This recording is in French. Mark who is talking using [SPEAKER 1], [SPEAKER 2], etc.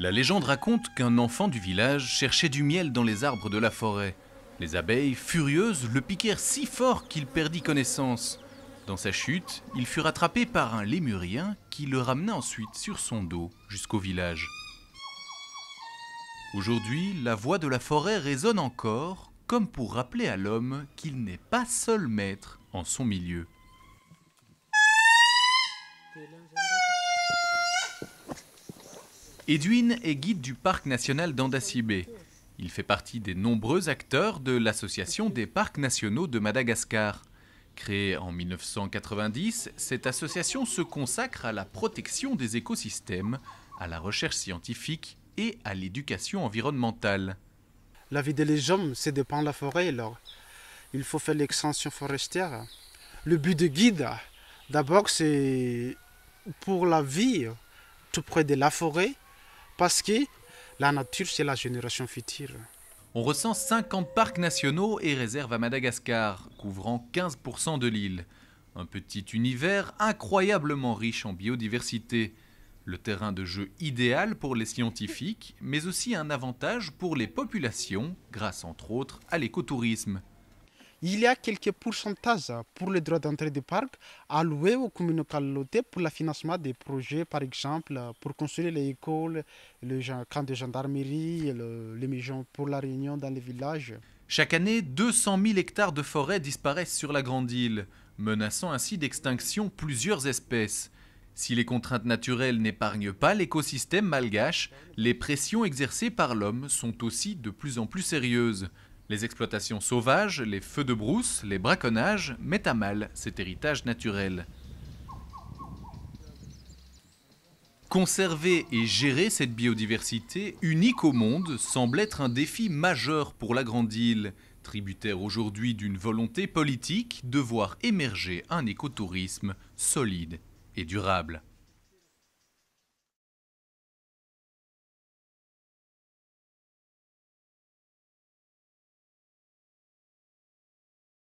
[SPEAKER 1] La
[SPEAKER 2] légende raconte qu'un enfant du village cherchait du miel dans les arbres de la forêt. Les abeilles, furieuses, le piquèrent si fort qu'il perdit connaissance. Dans sa chute, il fut rattrapé par un lémurien qui le ramena ensuite sur son dos jusqu'au village. Aujourd'hui, la voix de la forêt résonne encore, comme pour rappeler à l'homme qu'il n'est pas seul maître en son milieu. Edwin est guide du parc national d'Andasibe. Il fait partie des nombreux acteurs de l'Association des parcs nationaux de Madagascar. Créée en 1990, cette association se consacre à la protection des écosystèmes, à la recherche scientifique et à l'éducation environnementale.
[SPEAKER 1] La vie des hommes, c'est de la forêt. il faut faire l'extension forestière. Le but de guide, d'abord, c'est pour la vie tout près de la forêt, parce que la nature, c'est la génération future.
[SPEAKER 2] On recense 50 parcs nationaux et réserves à Madagascar, couvrant 15% de l'île. Un petit univers incroyablement riche en biodiversité. Le terrain de jeu idéal pour les scientifiques, mais aussi un avantage pour les populations, grâce entre autres à l'écotourisme
[SPEAKER 1] il y a quelques pourcentages pour les droits d'entrée du parc alloués aux communautés pour le financement des projets, par exemple, pour construire les écoles, le camp de gendarmerie, les maisons pour la réunion dans les villages.
[SPEAKER 2] Chaque année, 200 000 hectares de forêt disparaissent sur la Grande Île, menaçant ainsi d'extinction plusieurs espèces. Si les contraintes naturelles n'épargnent pas l'écosystème malgache, les pressions exercées par l'homme sont aussi de plus en plus sérieuses. Les exploitations sauvages, les feux de brousse, les braconnages mettent à mal cet héritage naturel. Conserver et gérer cette biodiversité unique au monde semble être un défi majeur pour la Grande Île, tributaire aujourd'hui d'une volonté politique de voir émerger un écotourisme solide et durable.